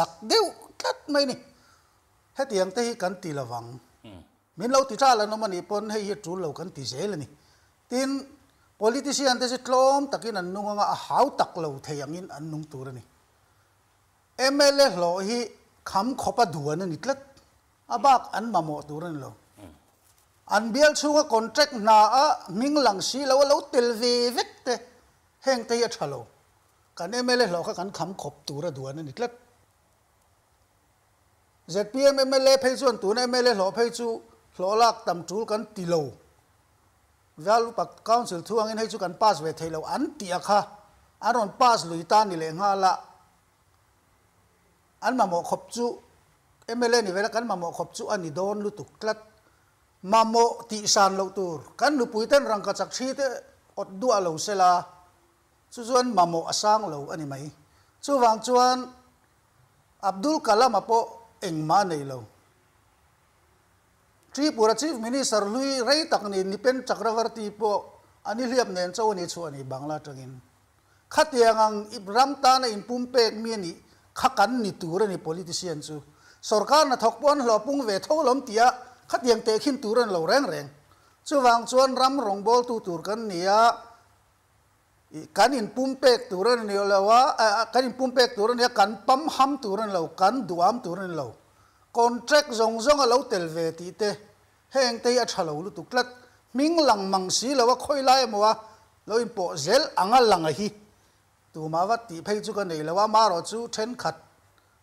zak deu tlat mai ni he tiang te hi kan ti la wang min lo ti cha la no mani pon he hi lâu lo kan ti zel ni tin politician te si tlom takin an nung nga a hau lâu lo theyang in anh nung tur ni mla lo hi kham khopa duan ni tlat abak an mamo turan lo an bial chunga contract na a ming lang si lo lo tel ve vek heng te ya thalo kan mla lo ka kan kham khop tura duan ni tlat ZPM ไม่เลเเพยจ่วนตัวนเอไม่เลอหล่อเพยจูหล่อลักต่ำจูกันตีโลวัลปักคานสิลทวงนให้จูกันพาสเวทเทวอันตีอะค่ะอันรอนพาสลุยตานี่เลงฮาละอันมาหมอขบจูเอ็มเล่นี่เวลากันมาหมอขบจูอันนี้โดนลุตุกลัดมาโมติสานเูาตูรกันลุปุยเต้นรังกจักชีเตอดดัวเลาเซลาสุจวนมามออสังเราอันนี้ไหมสุวางชวนอับดุลกะลามาโป eng ma nei lo tri pura chief minister lui rei takni nipen chakravarti po ani hliap nen chaw ni bangla tangin khatiang ang ibram ta na in pumpe mi ni khakan ni tur ni politician chu sarkar na thok pon pung ve tholom tia khatiang te khin turan lo reng reng chuwang chuan ram rong bol tu tur kan ni ya kanin pumpek turan ni lawa kanin pumpek turan ya kan pam ham turan lo kan duam turan lo contract zong zong lo tel ve ti te heng te a thalo lu tuklat ming lang mang si lawa khoi lai mo lo in po zel anga lang hi tu ma wat ti phei chu ka nei lawa ma ro chu then khat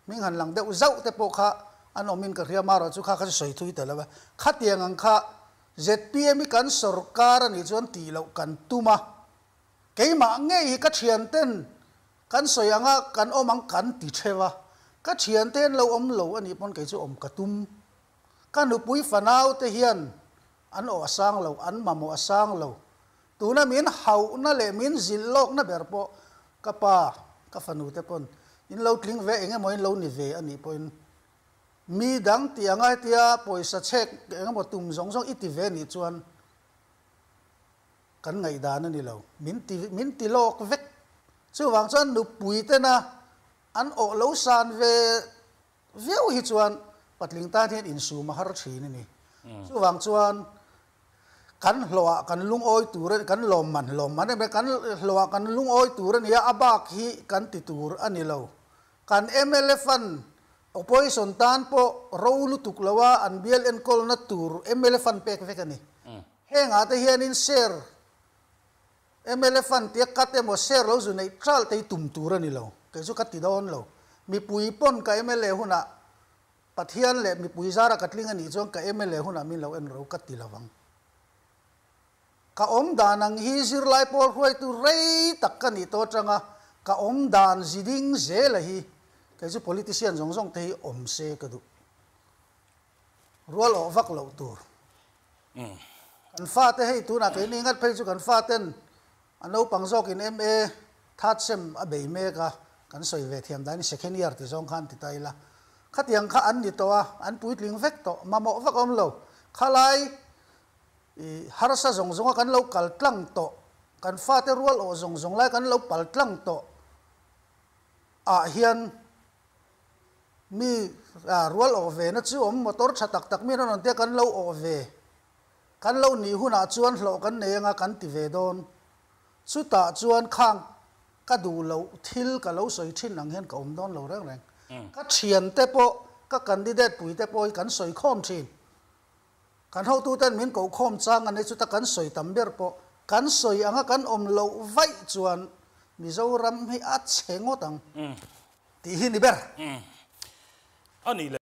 ming han lang de u zau te po kha an omin ka ria ma ro chu kha kha soi thui ta lawa khat yang ang kha zpm kan sarkar ni chuan ti lo kan tuma cái mà nghe ý cái thiền tên kan soi anga kan om ang kan ti thewa ka thian ten lo om lo ani pon ke chu om katum ka nu pui fanau te hian an o lâu lo an mamo asang à lâu, tu na min hau na le min zil lok na ber po ka pa ka fanu te pon in lo tling ve enge mo in lo ni ve ani pon mi dang ti anga tia poisa chek enge mo tum zong zong iti ve ni chuan kan ngai dan ni lo min ti min ti lo vek chu wang chuan nu pui te na an o lo san ve veu hi chuan patling ta thian in su ma har thi ni ni chu wang chuan kan hloa kan lung oi tur kan lom man lom man be kan hloa kan lung oi tur ni ya abak hi kan ti tur ani lo kan mlfan opposition tan po rolu tuklawa an biel en kol na tur mlfan pek vek ani ừ. he nga te hian in share em elephant tiếc cắt em một share lâu rồi này tral tay tụm tù ra nì lâu cái số cắt tí đó lâu mi pui pon cái em Lê hôn à pathian lệ mi pui zara cắt linh anh ý cái em Lê hôn à mi lâu em rau cắt tí lâu vắng ka om dan ang hisir lai por huai tu rei takkan trăng à, ka om dan ziding ze la hi cái số politician zong zong thấy om se cái du rual o vak lo tur kan fa te hei tu na cái này ngat phải chu kan fa ten อันนู้ปังจอกินเอ็มเอทัดเซมอเบยเมกะกันสวยเวทีมได้นี่เซคันด์เยียร์ที่สองขันติดใจละขัดยังข้าอันนี้ตัวอันปุยลิงเฟกโตมาหมอกฟักอมโลข้าไลฮาร์ซาจงจงกันเลากัลตั้งโตกันฟาเตรัวโอจงจงไลกันเลาปัลตั้งโตอาเฮียนมีรัวโอเวนั่นชื่อผมมอเตอร์ชะตักตักมีนั่นเดียกันเลาโอเวกันเลาหนีหุ่นอาชวนโลกันเนงกันติเวดอนสุตาจวนข้างก็ดูเราทิลก็เราสวยชิ้นหลังเห็นกับอมดอนเราแรงแรงก็เฉียนเตโปก็กันดีเด็ดปุ๋ยเตโปกันสวยข้อมชิ้นกันเท่าตู้เต้นเหมือนกับข้อมจ้างอันนี้สุดกันสวยตําเบียร์โปกันสวยอังกันอมเราไว้จวนมีเจ้ารำให้อัดเชงอตังตีหินเบอร์อันนี้เล